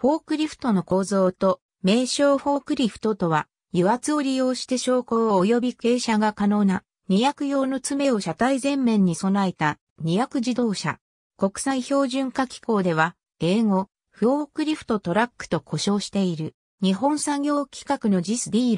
フォークリフトの構造と、名称フォークリフトとは、油圧を利用して昇降及び傾斜が可能な、2役用の爪を車体前面に備えた、2役自動車。国際標準化機構では、英語、フォークリフトトラックと呼称している。日本産業規格の JIS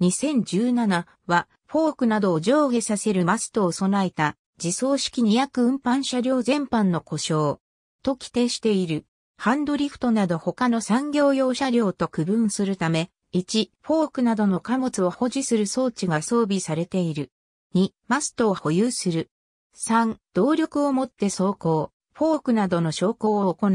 D6201-2017 は、フォークなどを上下させるマストを備えた、自走式2役運搬車両全般の故障と規定している。ハンドリフトなど他の産業用車両と区分するため、1、フォークなどの貨物を保持する装置が装備されている。2、マストを保有する。3、動力を持って走行、フォークなどの昇降を行う。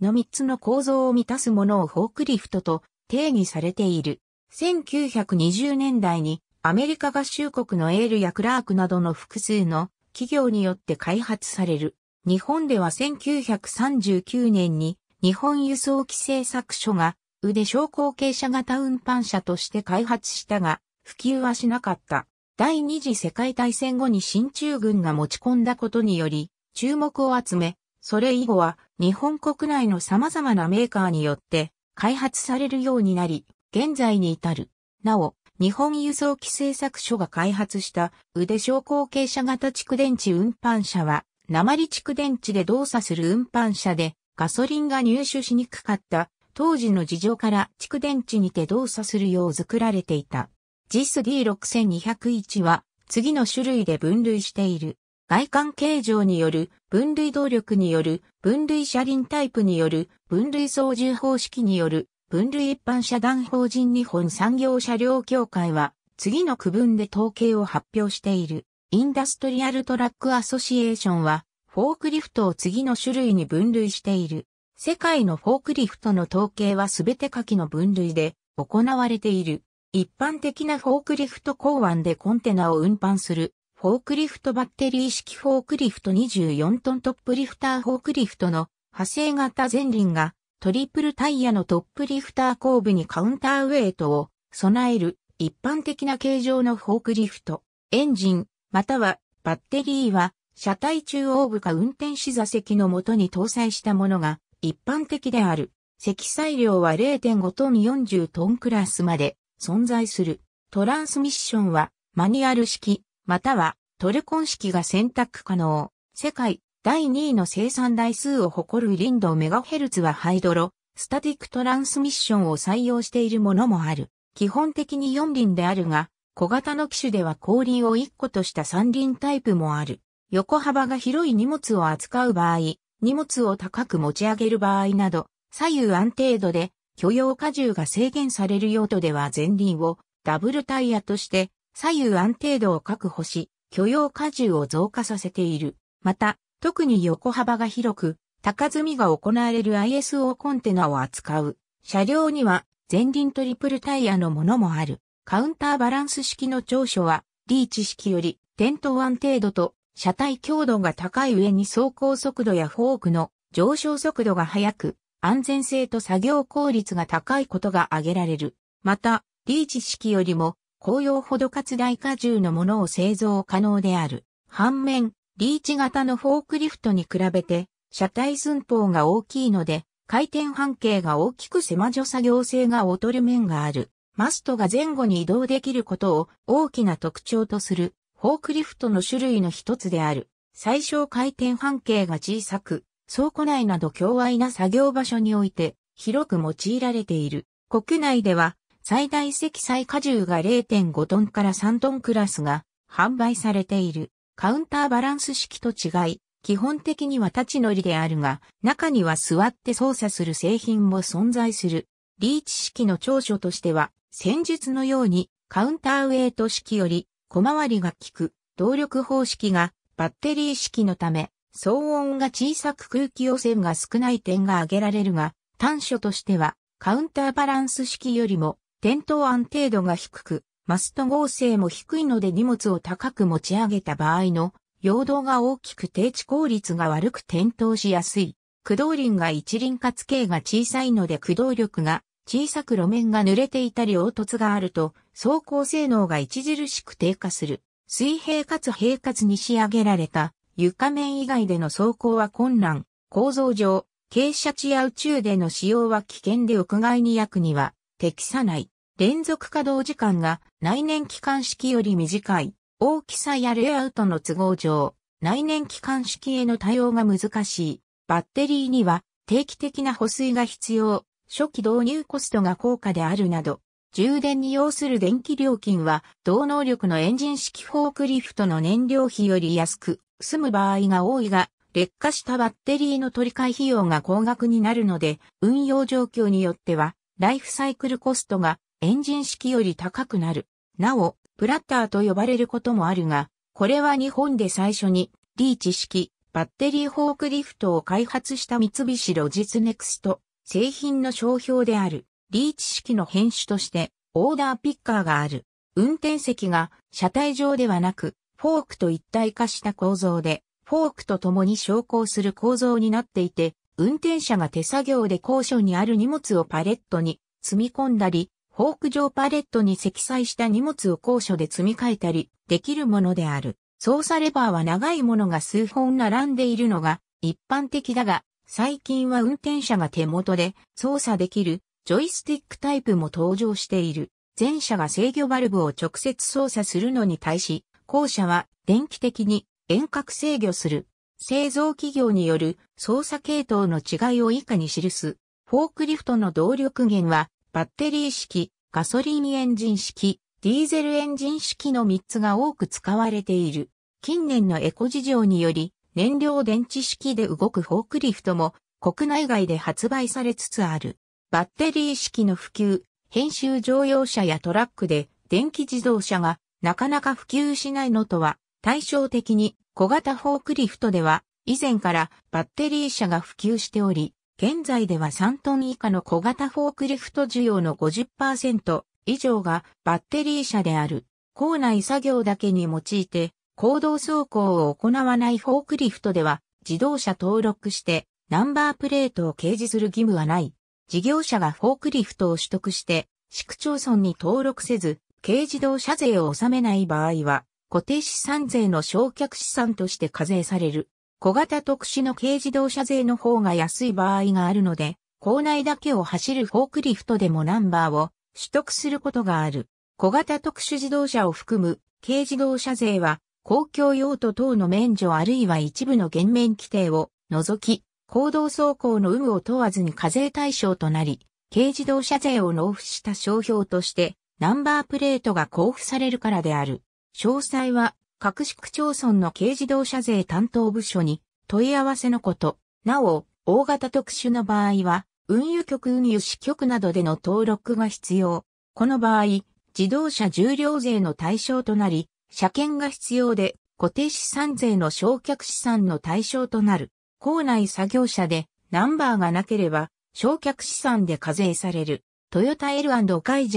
の3つの構造を満たすものをフォークリフトと定義されている。1920年代にアメリカ合衆国のエールやクラークなどの複数の企業によって開発される。日本では1939年に日本輸送規制作所が腕昇降傾斜型運搬車として開発したが、普及はしなかった。第二次世界大戦後に新中軍が持ち込んだことにより、注目を集め、それ以後は日本国内の様々なメーカーによって開発されるようになり、現在に至る。なお、日本輸送規制作所が開発した腕昇降傾斜型蓄電池運搬車は、鉛蓄電池で動作する運搬車でガソリンが入手しにくかった当時の事情から蓄電池にて動作するよう作られていた。JIS D6201 は次の種類で分類している。外観形状による、分類動力による、分類車輪タイプによる、分類操縦方式による、分類一般社団法人日本産業車両協会は次の区分で統計を発表している。インダストリアルトラックアソシエーションは、フォークリフトを次の種類に分類している。世界のフォークリフトの統計はすべて下記の分類で行われている。一般的なフォークリフト港湾でコンテナを運搬する、フォークリフトバッテリー式フォークリフト24トントップリフターフォークリフトの派生型前輪がトリプルタイヤのトップリフター後部にカウンターウェイトを備える一般的な形状のフォークリフト。エンジン、またはバッテリーは車体中央部か運転士座席のもとに搭載したものが一般的である。積載量は0.5トン40トンクラスまで存在する。トランスミッションはマニュアル式またはトルコン式が選択可能。世界第2位の生産台数を誇るリンドメガヘルツはハイドロ、スタティックトランスミッションを採用しているものもある。基本的に4輪であるが、小型の機種では後輪を1個とした三輪タイプもある。横幅が広い荷物を扱う場合、荷物を高く持ち上げる場合など、左右安定度で許容荷重が制限される用途では前輪をダブルタイヤとして左右安定度を確保し、許容荷重を増加させている。また、特に横幅が広く、高積みが行われる ISO コンテナを扱う車両には前輪トリプルタイヤのものもある。カウンターバランス式の長所は、リーチ式より、点灯安定度と、車体強度が高い上に走行速度やフォークの上昇速度が速く、安全性と作業効率が高いことが挙げられる。また、リーチ式よりも、高用ほど割大荷重のものを製造可能である。反面、リーチ型のフォークリフトに比べて、車体寸法が大きいので、回転半径が大きく狭所作業性が劣る面がある。マストが前後に移動できることを大きな特徴とするフォークリフトの種類の一つである。最小回転半径が小さく、倉庫内など強愛な作業場所において広く用いられている。国内では最大積載荷重が0.5トンから3トンクラスが販売されている。カウンターバランス式と違い、基本的には立ち乗りであるが、中には座って操作する製品も存在する。リーチ式の長所としては、戦術のようにカウンターウェイト式より小回りが効く動力方式がバッテリー式のため騒音が小さく空気汚染が少ない点が挙げられるが短所としてはカウンターバランス式よりも点灯安定度が低くマスト合成も低いので荷物を高く持ち上げた場合の陽動が大きく低地効率が悪く点灯しやすい。駆動輪が一輪つ径が小さいので駆動力が小さく路面が濡れていたり凹凸があると、走行性能が著しく低下する。水平かつ平滑に仕上げられた床面以外での走行は困難。構造上、傾斜地や宇宙での使用は危険で屋外に役には適さない。連続稼働時間が内燃機関式より短い。大きさやレイアウトの都合上、内燃機関式への対応が難しい。バッテリーには定期的な補水が必要。初期導入コストが高価であるなど、充電に要する電気料金は、同能力のエンジン式フォークリフトの燃料費より安く、済む場合が多いが、劣化したバッテリーの取り替え費用が高額になるので、運用状況によっては、ライフサイクルコストがエンジン式より高くなる。なお、プラッターと呼ばれることもあるが、これは日本で最初に、リーチ式、バッテリーフォークリフトを開発した三菱ロジスネクスト製品の商標である、リーチ式の編種として、オーダーピッカーがある。運転席が車体上ではなく、フォークと一体化した構造で、フォークと共に昇降する構造になっていて、運転者が手作業で高所にある荷物をパレットに積み込んだり、フォーク上パレットに積載した荷物を高所で積み替えたりできるものである。操作レバーは長いものが数本並んでいるのが一般的だが、最近は運転者が手元で操作できるジョイスティックタイプも登場している。前者が制御バルブを直接操作するのに対し、後者は電気的に遠隔制御する。製造企業による操作系統の違いを以下に記す。フォークリフトの動力源はバッテリー式、ガソリンエンジン式、ディーゼルエンジン式の3つが多く使われている。近年のエコ事情により、燃料電池式で動くフォークリフトも国内外で発売されつつある。バッテリー式の普及、編集乗用車やトラックで電気自動車がなかなか普及しないのとは対照的に小型フォークリフトでは以前からバッテリー車が普及しており、現在では3トン以下の小型フォークリフト需要の50%以上がバッテリー車である。校内作業だけに用いて行動走行を行わないフォークリフトでは、自動車登録して、ナンバープレートを掲示する義務はない。事業者がフォークリフトを取得して、市区町村に登録せず、軽自動車税を納めない場合は、固定資産税の償却資産として課税される。小型特殊の軽自動車税の方が安い場合があるので、校内だけを走るフォークリフトでもナンバーを取得することがある。小型特殊自動車を含む軽自動車税は公共用途等の免除あるいは一部の減免規定を除き、行動走行の有無を問わずに課税対象となり、軽自動車税を納付した商標として、ナンバープレートが交付されるからである。詳細は、各市区町村の軽自動車税担当部署に問い合わせのこと。なお、大型特殊の場合は、運輸局運輸支局などでの登録が必要。この場合、自動車重量税の対象となり、車検が必要で、固定資産税の焼却資産の対象となる。校内作業車でナンバーがなければ、焼却資産で課税される。トヨタ l イ・ジ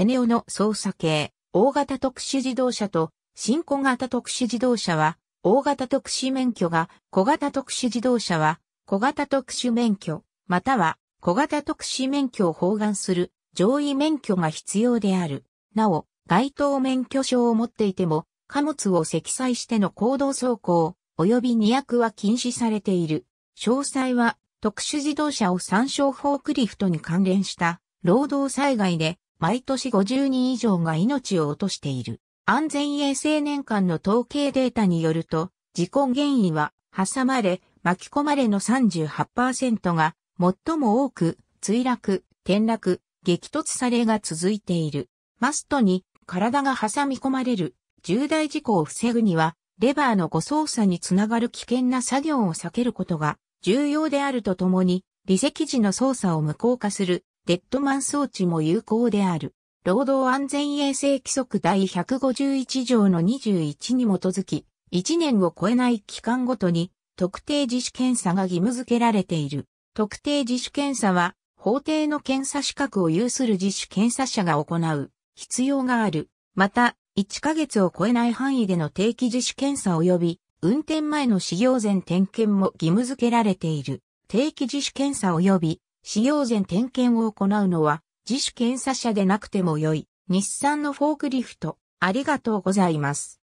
ェネオの操作系、大型特殊自動車と、新小型特殊自動車は、大型特殊免許が、小型特殊自動車は、小型特殊免許、または、小型特殊免許を包含する上位免許が必要である。なお、該当免許証を持っていても、貨物を積載しての行動走行、及び荷役は禁止されている。詳細は特殊自動車を参照フォークリフトに関連した労働災害で毎年50人以上が命を落としている。安全衛生年間の統計データによると、事故原因は挟まれ、巻き込まれの38%が最も多く墜落、転落、激突されが続いている。マストに体が挟み込まれる重大事故を防ぐには、レバーの誤操作につながる危険な作業を避けることが重要であるとともに、離席時の操作を無効化するデッドマン装置も有効である。労働安全衛生規則第151条の21に基づき、1年を超えない期間ごとに特定自主検査が義務付けられている。特定自主検査は、法定の検査資格を有する自主検査者が行う必要がある。また、1ヶ月を超えない範囲での定期自主検査及び運転前の使用前点検も義務付けられている。定期自主検査及び使用前点検を行うのは自主検査者でなくても良い。日産のフォークリフト、ありがとうございます。